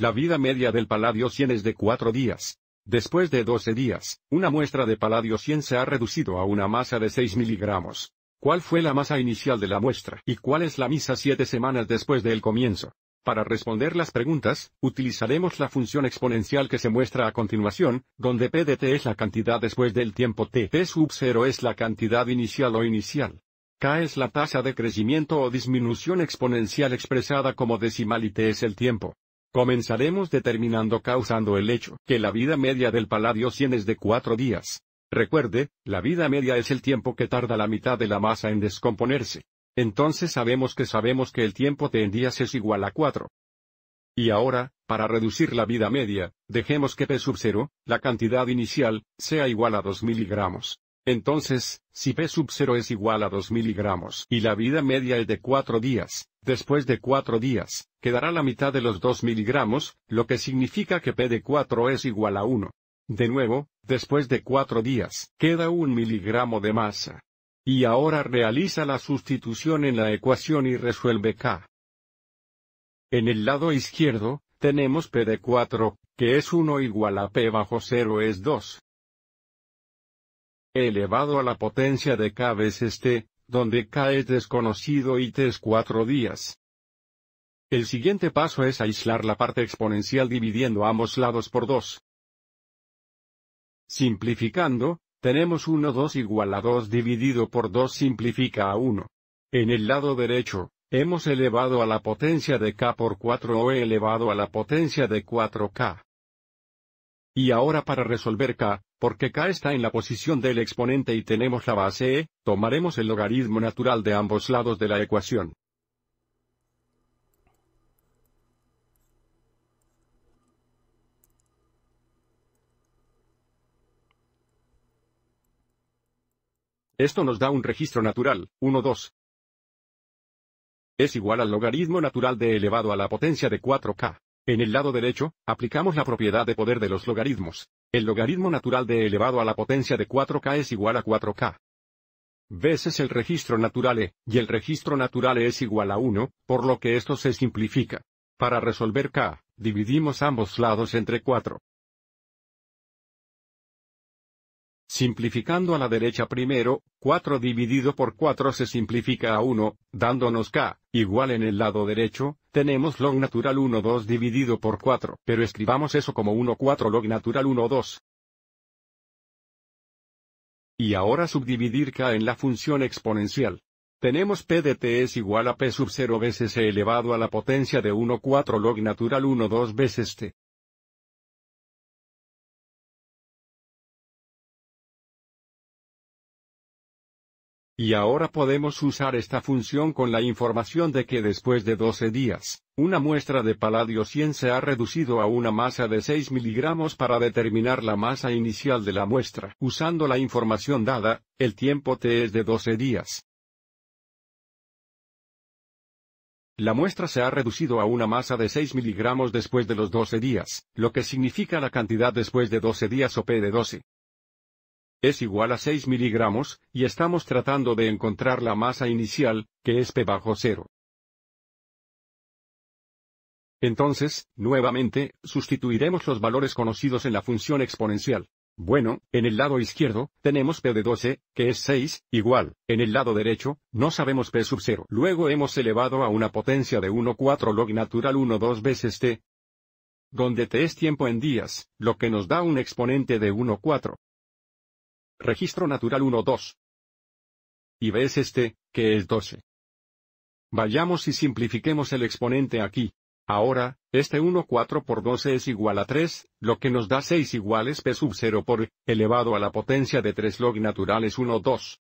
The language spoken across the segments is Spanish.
La vida media del paladio 100 es de 4 días. Después de 12 días, una muestra de paladio 100 se ha reducido a una masa de 6 miligramos. ¿Cuál fue la masa inicial de la muestra y cuál es la misa 7 semanas después del comienzo? Para responder las preguntas, utilizaremos la función exponencial que se muestra a continuación, donde T es la cantidad después del tiempo T, P sub 0 es la cantidad inicial o inicial. K es la tasa de crecimiento o disminución exponencial expresada como decimal y T es el tiempo. Comenzaremos determinando causando el hecho que la vida media del paladio 100 es de 4 días. Recuerde, la vida media es el tiempo que tarda la mitad de la masa en descomponerse. Entonces sabemos que sabemos que el tiempo de en días es igual a 4. Y ahora, para reducir la vida media, dejemos que P sub 0, la cantidad inicial, sea igual a 2 miligramos. Entonces, si P sub 0 es igual a 2 miligramos y la vida media es de 4 días, después de 4 días, quedará la mitad de los 2 miligramos, lo que significa que P de 4 es igual a 1. De nuevo, después de 4 días, queda un miligramo de masa. Y ahora realiza la sustitución en la ecuación y resuelve K. En el lado izquierdo, tenemos P de 4, que es 1 igual a P bajo 0 es 2 elevado a la potencia de k veces t, donde k es desconocido y t es cuatro días. El siguiente paso es aislar la parte exponencial dividiendo ambos lados por 2. Simplificando, tenemos 1 2 igual a 2 dividido por 2 simplifica a 1. En el lado derecho, hemos elevado a la potencia de k por 4 o elevado a la potencia de 4k. Y ahora para resolver k, porque k está en la posición del exponente y tenemos la base e, tomaremos el logaritmo natural de ambos lados de la ecuación. Esto nos da un registro natural, 1 2. Es igual al logaritmo natural de elevado a la potencia de 4k. En el lado derecho, aplicamos la propiedad de poder de los logaritmos. El logaritmo natural de elevado a la potencia de 4K es igual a 4K veces el registro natural E, y el registro natural E es igual a 1, por lo que esto se simplifica. Para resolver K, dividimos ambos lados entre 4. Simplificando a la derecha primero, 4 dividido por 4 se simplifica a 1, dándonos k, igual en el lado derecho, tenemos log natural 1 2 dividido por 4, pero escribamos eso como 1 4 log natural 1 2. Y ahora subdividir k en la función exponencial. Tenemos p de t es igual a p sub 0 veces e elevado a la potencia de 1 4 log natural 1 2 veces t. Y ahora podemos usar esta función con la información de que después de 12 días, una muestra de paladio 100 se ha reducido a una masa de 6 miligramos para determinar la masa inicial de la muestra. Usando la información dada, el tiempo T es de 12 días. La muestra se ha reducido a una masa de 6 miligramos después de los 12 días, lo que significa la cantidad después de 12 días o P de 12 es igual a 6 miligramos, y estamos tratando de encontrar la masa inicial, que es P bajo cero. Entonces, nuevamente, sustituiremos los valores conocidos en la función exponencial. Bueno, en el lado izquierdo, tenemos P de 12, que es 6, igual, en el lado derecho, no sabemos P sub 0. Luego hemos elevado a una potencia de 1,4 log natural 12 veces T, donde T es tiempo en días, lo que nos da un exponente de 1,4 registro natural 1-2. Y ves este, que es 12. Vayamos y simplifiquemos el exponente aquí. Ahora, este 1 4 por 12 es igual a 3, lo que nos da 6 iguales p sub 0 por elevado a la potencia de 3 log naturales 1 2.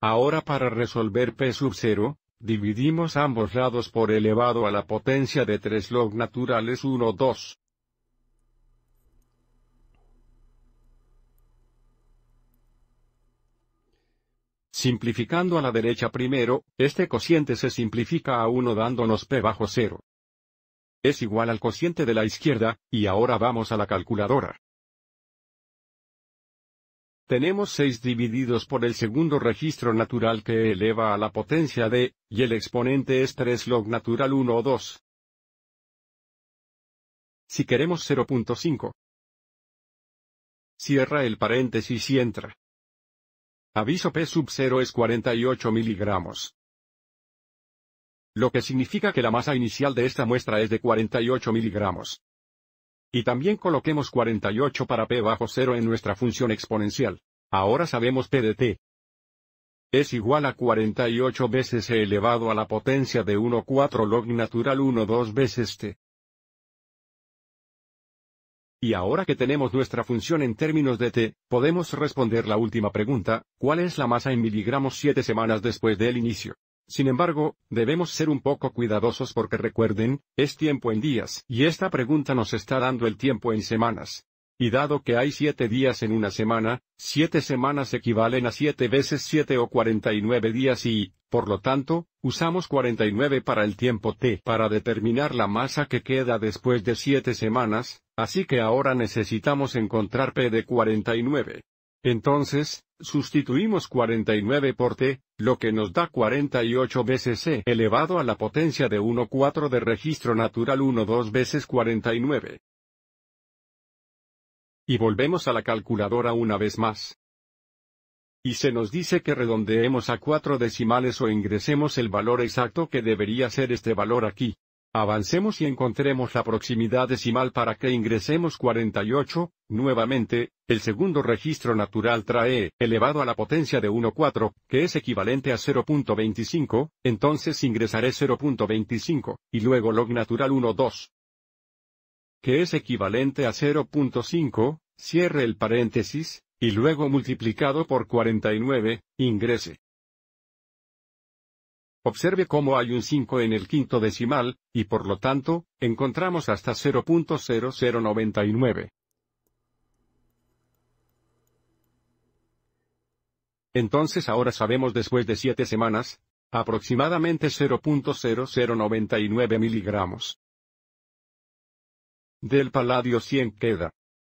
Ahora para resolver p sub 0, dividimos ambos lados por elevado a la potencia de 3 log naturales 1 2. Simplificando a la derecha primero, este cociente se simplifica a 1 dándonos P bajo 0. Es igual al cociente de la izquierda, y ahora vamos a la calculadora. Tenemos 6 divididos por el segundo registro natural que eleva a la potencia de, y el exponente es 3 log natural 1 o 2. Si queremos 0.5. Cierra el paréntesis y entra. Aviso P sub 0 es 48 miligramos. Lo que significa que la masa inicial de esta muestra es de 48 miligramos. Y también coloquemos 48 para P bajo 0 en nuestra función exponencial. Ahora sabemos P de T. Es igual a 48 veces E elevado a la potencia de 1 4 log natural 1 2 veces T. Y ahora que tenemos nuestra función en términos de t, podemos responder la última pregunta, ¿cuál es la masa en miligramos siete semanas después del inicio? Sin embargo, debemos ser un poco cuidadosos porque recuerden, es tiempo en días, y esta pregunta nos está dando el tiempo en semanas. Y dado que hay siete días en una semana, siete semanas equivalen a siete veces siete o cuarenta y nueve días y, por lo tanto, usamos 49 para el tiempo t para determinar la masa que queda después de 7 semanas, así que ahora necesitamos encontrar p de 49. Entonces, sustituimos 49 por t, lo que nos da 48 veces c elevado a la potencia de 1,4 de registro natural 1.2 veces 49. Y volvemos a la calculadora una vez más. Y se nos dice que redondeemos a cuatro decimales o ingresemos el valor exacto que debería ser este valor aquí. Avancemos y encontremos la proximidad decimal para que ingresemos 48, nuevamente, el segundo registro natural trae, elevado a la potencia de 1,4, que es equivalente a 0.25, entonces ingresaré 0.25, y luego log natural 1,2, que es equivalente a 0.5, cierre el paréntesis, y luego multiplicado por 49, ingrese. Observe cómo hay un 5 en el quinto decimal, y por lo tanto, encontramos hasta 0.0099. Entonces ahora sabemos después de 7 semanas, aproximadamente 0.0099 miligramos. Del paladio 100 queda